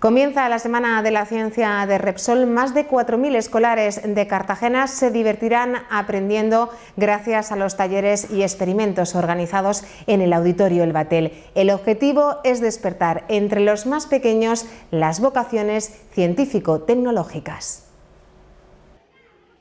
Comienza la Semana de la Ciencia de Repsol. Más de 4.000 escolares de Cartagena se divertirán aprendiendo gracias a los talleres y experimentos organizados en el Auditorio El Batel. El objetivo es despertar entre los más pequeños las vocaciones científico-tecnológicas.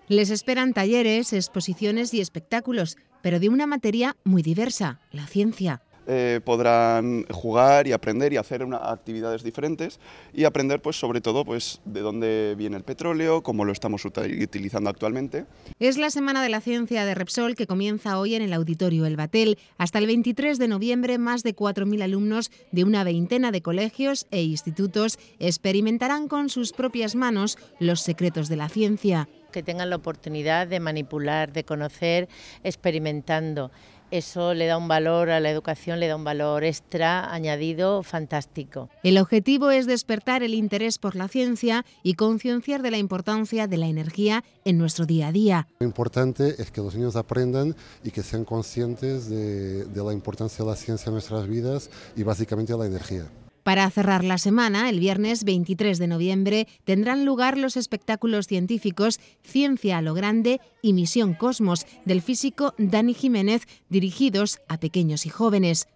Les esperan talleres, exposiciones y espectáculos, pero de una materia muy diversa, la ciencia. Eh, podrán jugar y aprender y hacer actividades diferentes y aprender pues sobre todo pues de dónde viene el petróleo, cómo lo estamos utilizando actualmente. Es la Semana de la Ciencia de Repsol que comienza hoy en el Auditorio El Batel. Hasta el 23 de noviembre más de 4.000 alumnos de una veintena de colegios e institutos experimentarán con sus propias manos los secretos de la ciencia. Que tengan la oportunidad de manipular, de conocer, experimentando eso le da un valor a la educación, le da un valor extra añadido fantástico. El objetivo es despertar el interés por la ciencia y concienciar de la importancia de la energía en nuestro día a día. Lo importante es que los niños aprendan y que sean conscientes de, la importancia de la ciencia en nuestras vidas y básicamente de la energía. Para cerrar la semana, el viernes 23 de noviembre tendrán lugar los espectáculos científicos Ciencia a lo Grande y Misión Cosmos del físico Dani Jiménez dirigidos a pequeños y jóvenes,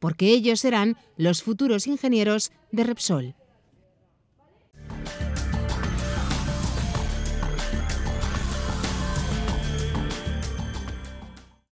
porque ellos serán los futuros ingenieros de Repsol.